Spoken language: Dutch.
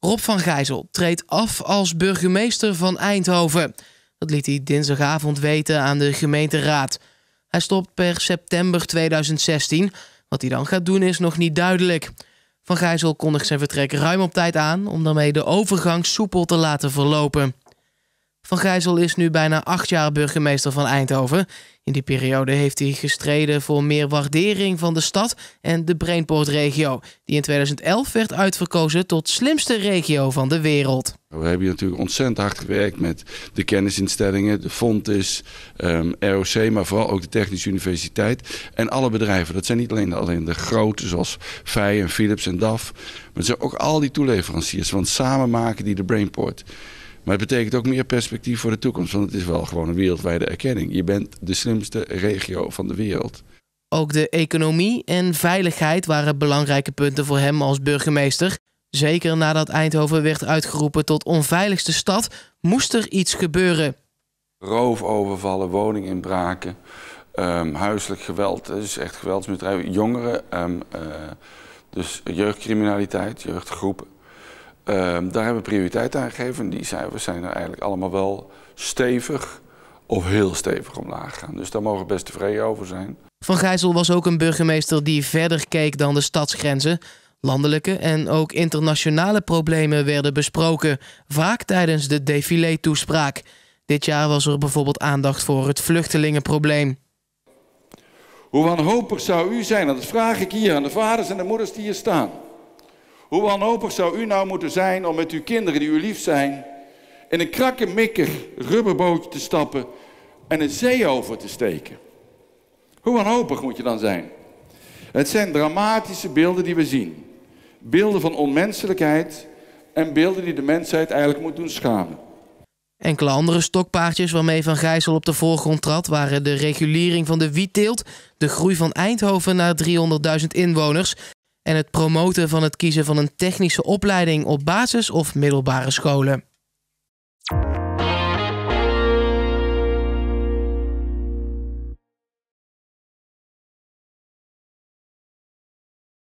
Rob van Gijzel treedt af als burgemeester van Eindhoven. Dat liet hij dinsdagavond weten aan de gemeenteraad. Hij stopt per september 2016. Wat hij dan gaat doen is nog niet duidelijk. Van Gijzel kondigt zijn vertrek ruim op tijd aan om daarmee de overgang soepel te laten verlopen. Van Gijzel is nu bijna acht jaar burgemeester van Eindhoven. In die periode heeft hij gestreden voor meer waardering van de stad en de Brainport-regio, die in 2011 werd uitverkozen tot slimste regio van de wereld. We hebben hier natuurlijk ontzettend hard gewerkt met de kennisinstellingen, de Fontes, ehm, ROC, maar vooral ook de Technische Universiteit en alle bedrijven. Dat zijn niet alleen, alleen de grote zoals Vij en Philips en DAF, maar zijn ook al die toeleveranciers, want samen maken die de Brainport. Maar het betekent ook meer perspectief voor de toekomst. Want het is wel gewoon een wereldwijde erkenning. Je bent de slimste regio van de wereld. Ook de economie en veiligheid waren belangrijke punten voor hem als burgemeester. Zeker nadat Eindhoven werd uitgeroepen tot onveiligste stad, moest er iets gebeuren. Roofovervallen, woninginbraken, um, huiselijk geweld, dus echt geweldsmisdrijven, jongeren, ehm, eh, dus jeugdcriminaliteit, jeugdgroepen. Ehm, daar hebben we prioriteit aan gegeven. Die cijfers zijn er eigenlijk allemaal wel stevig of heel stevig omlaag gaan. Dus daar mogen we best tevreden over zijn. Van Gijzel was ook een burgemeester die verder keek dan de stadsgrenzen. Landelijke en ook internationale problemen werden besproken, vaak tijdens de defilé toespraak Dit jaar was er bijvoorbeeld aandacht voor het vluchtelingenprobleem. Hoe wanhopig zou u zijn? Dat vraag ik hier aan de vaders en de moeders die hier staan. Hoe wanhopig zou u nou moeten zijn om met uw kinderen die u lief zijn... in een krakkemikker rubberbootje te stappen en een zee over te steken? Hoe wanhopig moet je dan zijn? Het zijn dramatische beelden die we zien. Beelden van onmenselijkheid en beelden die de mensheid eigenlijk moet doen schamen. Enkele andere stokpaardjes waarmee Van Gijssel op de voorgrond trad... waren de regulering van de wietteelt, de groei van Eindhoven naar 300.000 inwoners en het promoten van het kiezen van een technische opleiding op basis- of middelbare scholen.